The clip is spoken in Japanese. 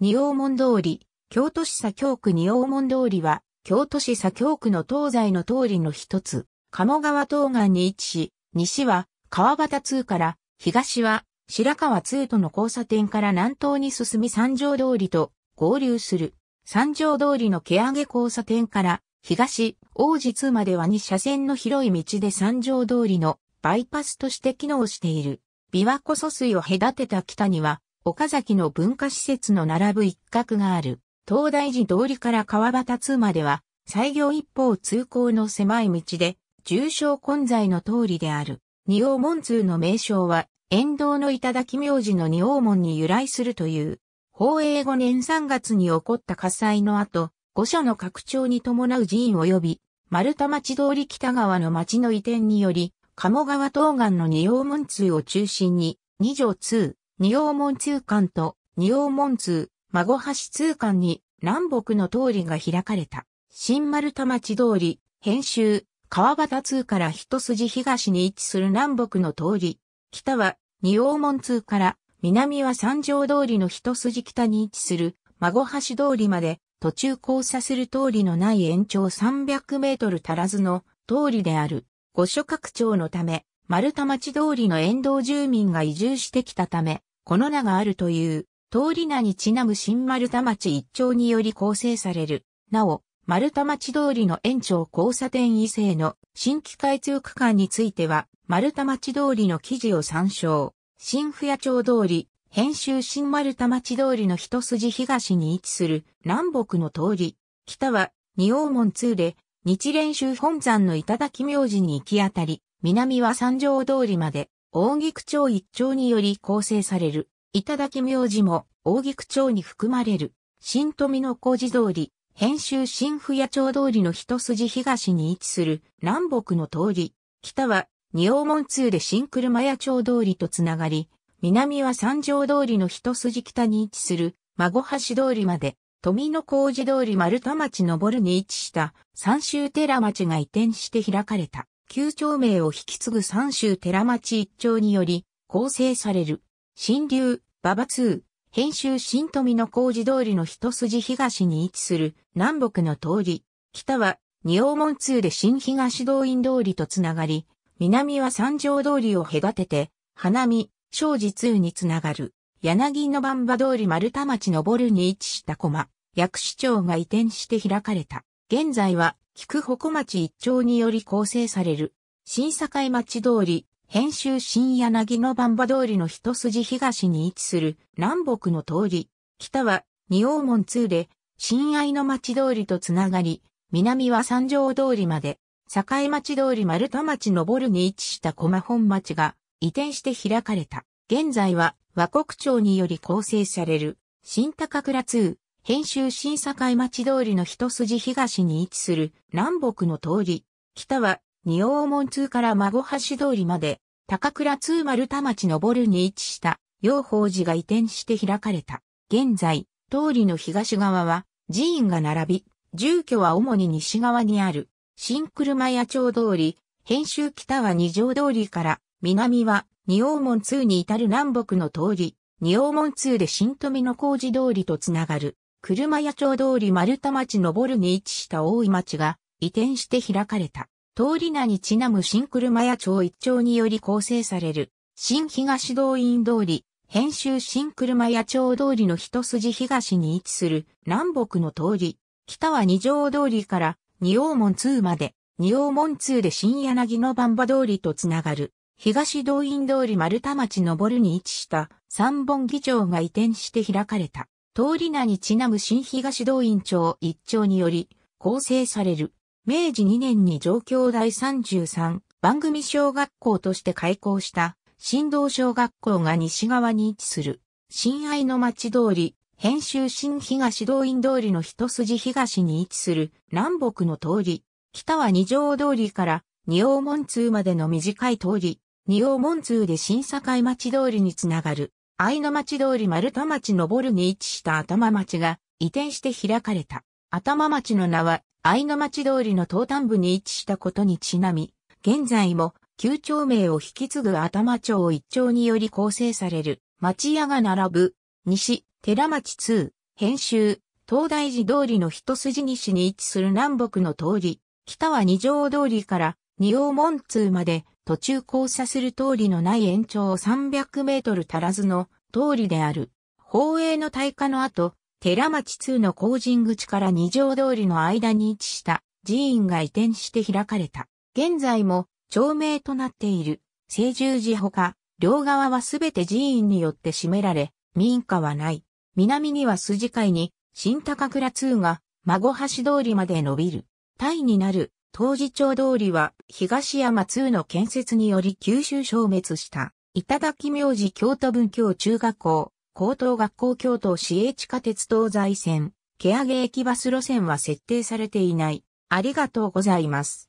二王門通り、京都市左京区二王門通りは、京都市左京区の東西の通りの一つ、鴨川東岸に位置し、西は川端通から、東は白川通との交差点から南東に進み三条通りと合流する。三条通りの毛上げ交差点から、東王子通までは2車線の広い道で三条通りのバイパスとして機能している。琵琶湖疎水を隔てた北には、岡崎の文化施設の並ぶ一角がある、東大寺通りから川端通までは、西行一方通行の狭い道で、重症混在の通りである。二王門通の名称は、沿道の頂名字の二王門に由来するという。宝永5年3月に起こった火災の後、五所の拡張に伴う寺院及び、丸太町通り北側の町の移転により、鴨川東岸の二王門通を中心に、二条通、仁王門通関と仁王門通、孫橋通関に南北の通りが開かれた。新丸田町通り、編集、川端通から一筋東に位置する南北の通り。北は仁王門通から南は三条通りの一筋北に位置する孫橋通りまで途中交差する通りのない延長300メートル足らずの通りである。御所拡張のため、丸田町通りの沿道住民が移住してきたため、この名があるという、通り名にちなむ新丸太町一丁により構成される。なお、丸太町通りの延長交差点異性の新規開通区間については、丸太町通りの記事を参照。新富谷町通り、編集新丸太町通りの一筋東に位置する南北の通り。北は、二王門通で、日蓮宗本山の頂名寺に行き当たり、南は三条通りまで、大菊町一町により構成される、頂名字も大菊町に含まれる、新富の小路通り、編集新富谷町通りの一筋東に位置する南北の通り、北は二王門通で新車屋町通りとつながり、南は三条通りの一筋北に位置する孫橋通りまで、富の小路通り丸田町上るに位置した三州寺町が移転して開かれた。旧町名を引き継ぐ三州寺町一町により構成される、新流、馬場通、編集新富の工事通りの一筋東に位置する南北の通り、北は二王門通で新東動員通りとつながり、南は三条通りを隔てて、花見、正寺通につながる、柳の番場通り丸田町のボルに位置した駒、薬師町が移転して開かれた。現在は菊鉾町一丁により構成される、新境町通り、編集新柳の番場通りの一筋東に位置する南北の通り、北は二王門通で、新愛の町通りとつながり、南は三条通りまで、境町通り丸太町上るに位置した駒本町が移転して開かれた。現在は和国町により構成される新高倉通編集審査会町通りの一筋東に位置する南北の通り、北は仁王門通から孫橋通りまで、高倉通丸田町上るに位置した養法寺が移転して開かれた。現在、通りの東側は寺院が並び、住居は主に西側にある新車屋町通り、編集北は二条通りから南は仁王門通に至る南北の通り、仁王門通で新富の工事通りとつながる。車屋町通り丸田町上るに位置した大井町が移転して開かれた。通り名にちなむ新車屋町一丁により構成される、新東動員通り、編集新車屋町通りの一筋東に位置する南北の通り、北は二条通りから二王門通まで、二王門通で新柳の番場通りとつながる。東動員通り丸田町上るに位置した三本議長が移転して開かれた。通り名にちなむ新東動員庁一庁により構成される。明治2年に上京第33番組小学校として開校した新道小学校が西側に位置する新愛の町通り、編集新東動員通りの一筋東に位置する南北の通り、北は二条通りから二王門通までの短い通り、二王門通で新境町通りにつながる。愛の町通り丸田町上るに位置した頭町が移転して開かれた。頭町の名は愛の町通りの東端部に位置したことにちなみ、現在も旧町名を引き継ぐ頭町一町により構成される町屋が並ぶ西寺町2編集東大寺通りの一筋西に位置する南北の通り、北は二条通りから二王門通まで途中交差する通りのない延長300メートル足らずの通りである。放映の大火の後、寺町2の工人口から二条通りの間に位置した寺院が移転して開かれた。現在も町名となっている清十寺ほか、両側はすべて寺院によって占められ、民家はない。南には筋海に新高倉2が孫橋通りまで伸びる。タイになる当時町通りは東山2の建設により九州消滅した頂明治京都文京中学校、高等学校京都市営地下鉄東西線、毛上駅バス路線は設定されていない。ありがとうございます。